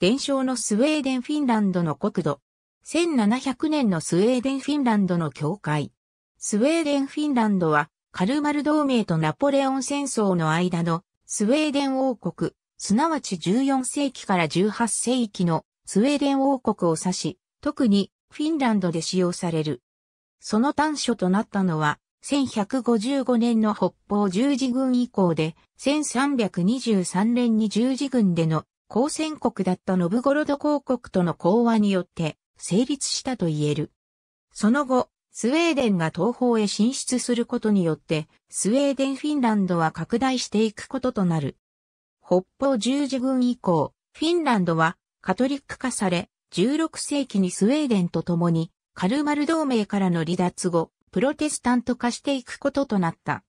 伝承のスウェーデンフィンランドの国土。1700年のスウェーデンフィンランドの境界。スウェーデンフィンランドは、カルマル同盟とナポレオン戦争の間のスウェーデン王国、すなわち14世紀から18世紀のスウェーデン王国を指し、特にフィンランドで使用される。その端緒となったのは、1155年の北方十字軍以降で、1323年に十字軍での交戦国だったノブゴロド公国との講和によって成立したと言える。その後、スウェーデンが東方へ進出することによって、スウェーデン・フィンランドは拡大していくこととなる。北方十字軍以降、フィンランドはカトリック化され、16世紀にスウェーデンと共にカルマル同盟からの離脱後、プロテスタント化していくこととなった。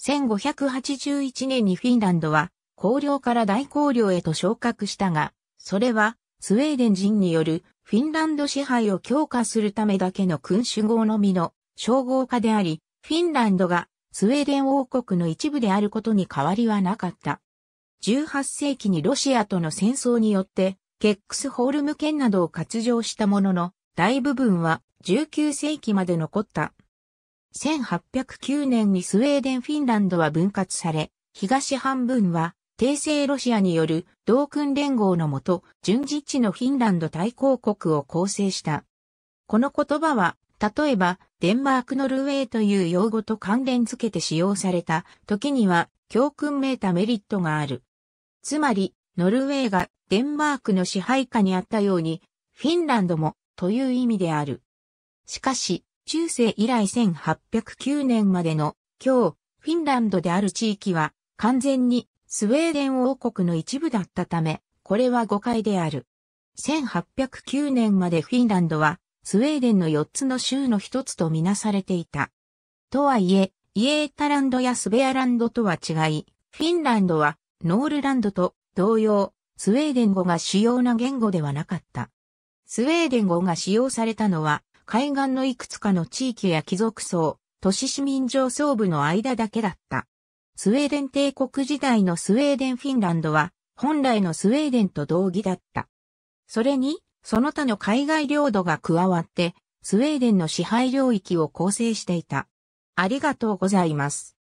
1581年にフィンランドは公領から大公領へと昇格したが、それはスウェーデン人によるフィンランド支配を強化するためだけの君主号のみの称号化であり、フィンランドがスウェーデン王国の一部であることに変わりはなかった。18世紀にロシアとの戦争によって、ケックスホールム県などを割譲したものの、大部分は19世紀まで残った。1809年にスウェーデン・フィンランドは分割され、東半分は帝政ロシアによる同訓連合のもと、順実地のフィンランド対抗国を構成した。この言葉は、例えば、デンマークノルウェーという用語と関連付けて使用された時には、教訓めいたメリットがある。つまり、ノルウェーがデンマークの支配下にあったように、フィンランドもという意味である。しかし、中世以来1809年までの今日、フィンランドである地域は完全にスウェーデン王国の一部だったため、これは誤解である。1809年までフィンランドは、スウェーデンの4つの州の1つとみなされていた。とはいえ、イエータランドやスベアランドとは違い、フィンランドは、ノールランドと同様、スウェーデン語が主要な言語ではなかった。スウェーデン語が使用されたのは、海岸のいくつかの地域や貴族層、都市市民上層部の間だけだった。スウェーデン帝国時代のスウェーデンフィンランドは、本来のスウェーデンと同義だった。それに、その他の海外領土が加わって、スウェーデンの支配領域を構成していた。ありがとうございます。